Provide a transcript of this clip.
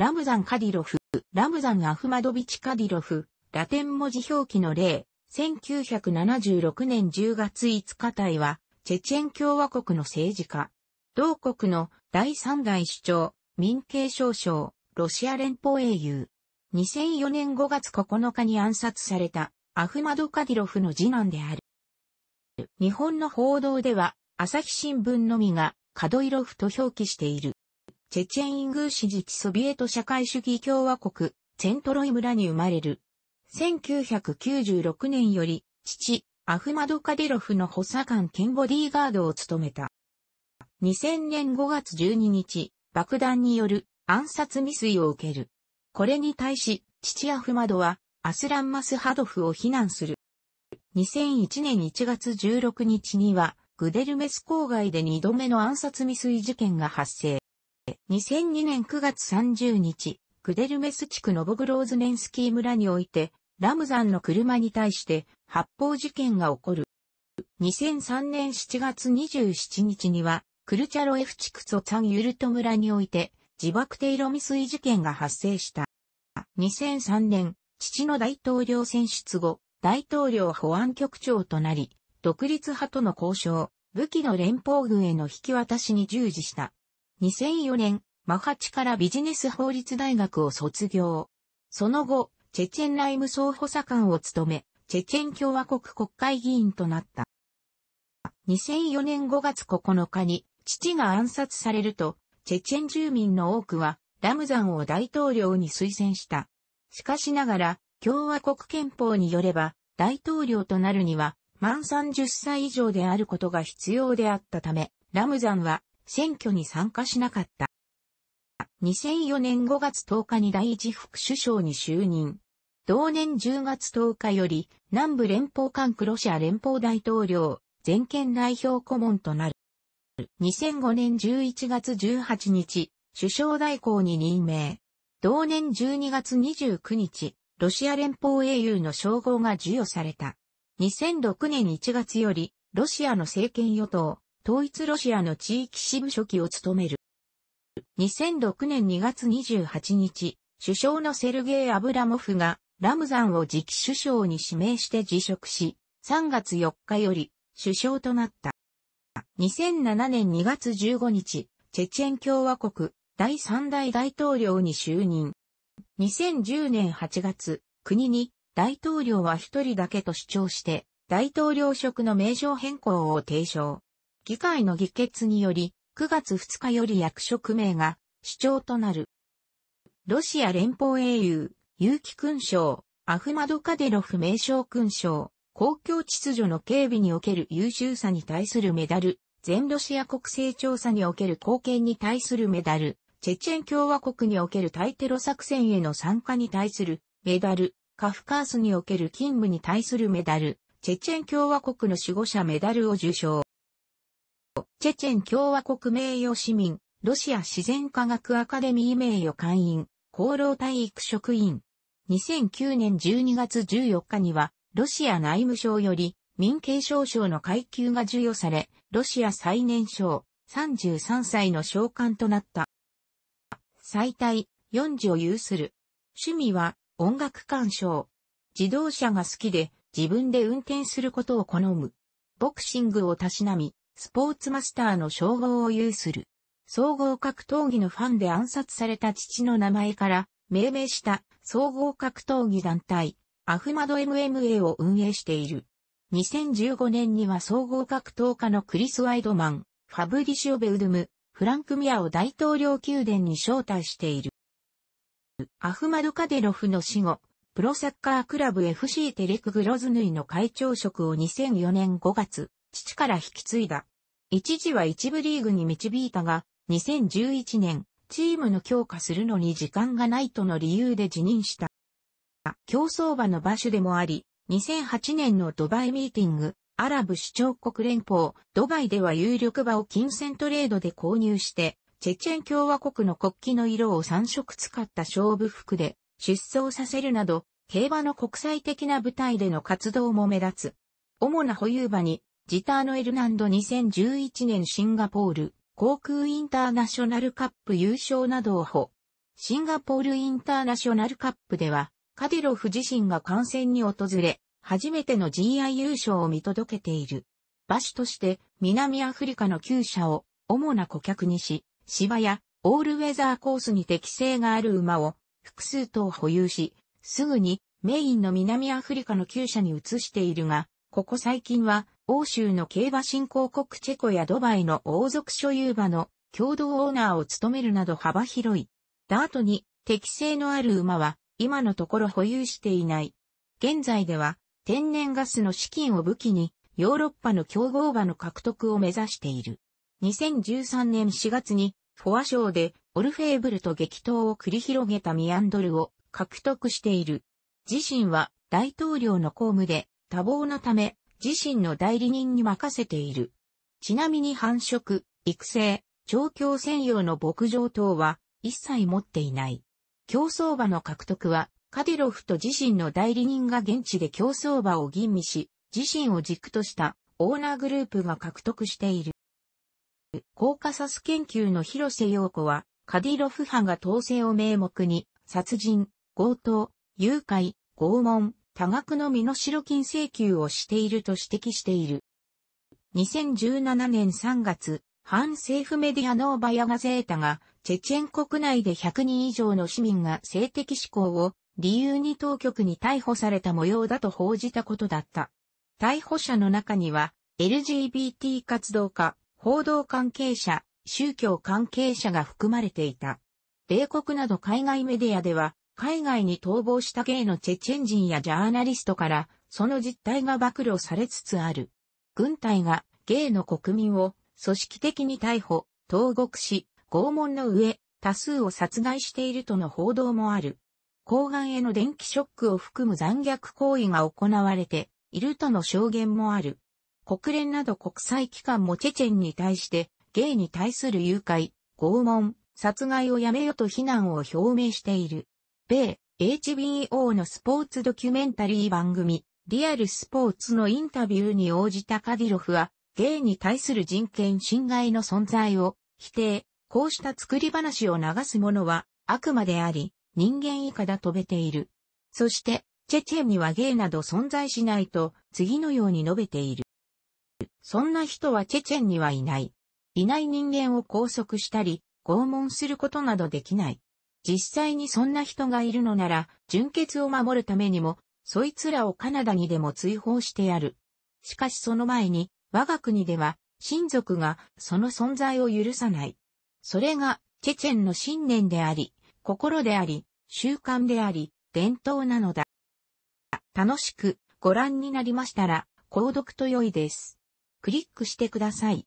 ラムザン・カディロフ、ラムザン・アフマドビチ・カディロフ、ラテン文字表記の例、1976年10月5日体は、チェチェン共和国の政治家。同国の第三代首長、民警少将、ロシア連邦英雄。2004年5月9日に暗殺された、アフマド・カディロフの次男である。日本の報道では、朝日新聞のみが、カドイロフと表記している。チェチェンイングーシジチ・ソビエト社会主義共和国、セントロイ村に生まれる。1996年より、父、アフマド・カディロフの補佐官兼ボディーガードを務めた。2000年5月12日、爆弾による暗殺未遂を受ける。これに対し、父アフマドは、アスラン・マスハドフを非難する。2001年1月16日には、グデルメス郊外で2度目の暗殺未遂事件が発生。2002年9月30日、クデルメス地区のボグローズネンスキー村において、ラムザンの車に対して発砲事件が起こる。2003年7月27日には、クルチャロエフ地区とツァンユルト村において、自爆テロ未遂事件が発生した。2003年、父の大統領選出後、大統領保安局長となり、独立派との交渉、武器の連邦軍への引き渡しに従事した。2004年、マハチからビジネス法律大学を卒業。その後、チェチェン内務総補佐官を務め、チェチェン共和国国会議員となった。2004年5月9日に父が暗殺されると、チェチェン住民の多くはラムザンを大統領に推薦した。しかしながら、共和国憲法によれば、大統領となるには、満30歳以上であることが必要であったため、ラムザンは選挙に参加しなかった。2004年5月10日に第一副首相に就任。同年10月10日より南部連邦管区ロシア連邦大統領全権代表顧問となる。2005年11月18日、首相代行に任命。同年12月29日、ロシア連邦英雄の称号が授与された。2006年1月より、ロシアの政権与党、統一ロシアの地域支部書記を務める。2006年2月28日、首相のセルゲイ・アブラモフがラムザンを次期首相に指名して辞職し、3月4日より首相となった。2007年2月15日、チェチェン共和国第3代大統領に就任。2010年8月、国に大統領は一人だけと主張して、大統領職の名称変更を提唱。議会の議決により、9月2日より役職名が主張となる。ロシア連邦英雄、有機勲章、アフマドカデロフ名称勲章、公共秩序の警備における優秀さに対するメダル、全ロシア国勢調査における貢献に対するメダル、チェチェン共和国における対テロ作戦への参加に対するメダル、カフカースにおける勤務に対するメダル、チェチェン共和国の守護者メダルを受賞。チェチェン共和国名誉市民、ロシア自然科学アカデミー名誉会員、厚労体育職員。2009年12月14日には、ロシア内務省より民警省省の階級が授与され、ロシア最年少、33歳の召喚となった。最大、4児を有する。趣味は音楽鑑賞。自動車が好きで自分で運転することを好む。ボクシングをたしなみ、スポーツマスターの称号を有する。総合格闘技のファンで暗殺された父の名前から命名した総合格闘技団体、アフマド MMA を運営している。2015年には総合格闘家のクリス・ワイドマン、ファブリシオ・ベウドム、フランク・ミアを大統領宮殿に招待している。アフマド・カデロフの死後、プロサッカークラブ FC テレク・グロズヌイの会長職を2004年5月、父から引き継いだ。一時は一部リーグに導いたが、2011年、チームの強化するのに時間がないとの理由で辞任した。競争場の場所でもあり、2008年のドバイミーティング、アラブ首長国連邦、ドバイでは有力場を金銭トレードで購入して、チェチェン共和国の国旗の色を3色使った勝負服で出走させるなど、競馬の国際的な舞台での活動も目立つ。主な保有場にジターノ・エルナンド2011年シンガポール航空インターナショナルカップ優勝などを保。シンガポールインターナショナルカップでは、カディロフ自身が観戦に訪れ、初めての GI 優勝を見届けている。馬主として南アフリカの旧車を主な顧客にし、芝やオールウェザーコースに適性がある馬を複数頭保有し、すぐにメインの南アフリカの旧車に移しているが、ここ最近は、欧州の競馬振興国チェコやドバイの王族所有馬の共同オーナーを務めるなど幅広い。ダートに適性のある馬は今のところ保有していない。現在では天然ガスの資金を武器にヨーロッパの競合馬の獲得を目指している。2013年4月にフォア賞でオルフェーブルと激闘を繰り広げたミアンドルを獲得している。自身は大統領の公務で多忙なため、自身の代理人に任せている。ちなみに繁殖、育成、調教専用の牧場等は一切持っていない。競走馬の獲得は、カディロフと自身の代理人が現地で競走馬を吟味し、自身を軸としたオーナーグループが獲得している。コーカサス研究の広瀬陽子は、カディロフ派が統制を名目に、殺人、強盗、誘拐、拷問、多額の身代金請求をしていると指摘している。2017年3月、反政府メディアノーバヤガゼータが、チェチェン国内で100人以上の市民が性的指向を理由に当局に逮捕された模様だと報じたことだった。逮捕者の中には、LGBT 活動家、報道関係者、宗教関係者が含まれていた。米国など海外メディアでは、海外に逃亡したゲイのチェチェン人やジャーナリストから、その実態が暴露されつつある。軍隊がゲイの国民を組織的に逮捕、投獄し、拷問の上、多数を殺害しているとの報道もある。抗がへの電気ショックを含む残虐行為が行われているとの証言もある。国連など国際機関もチェチェンに対して、ゲイに対する誘拐、拷問、殺害をやめよと非難を表明している。米 HBO のスポーツドキュメンタリー番組、リアルスポーツのインタビューに応じたカディロフは、ゲイに対する人権侵害の存在を否定、こうした作り話を流す者は悪魔であり、人間以下だとべている。そして、チェチェンにはゲイなど存在しないと次のように述べている。そんな人はチェチェンにはいない。いない人間を拘束したり、拷問することなどできない。実際にそんな人がいるのなら、純血を守るためにも、そいつらをカナダにでも追放してやる。しかしその前に、我が国では、親族がその存在を許さない。それが、チェチェンの信念であり、心であり、習慣であり、伝統なのだ。楽しくご覧になりましたら、購読と良いです。クリックしてください。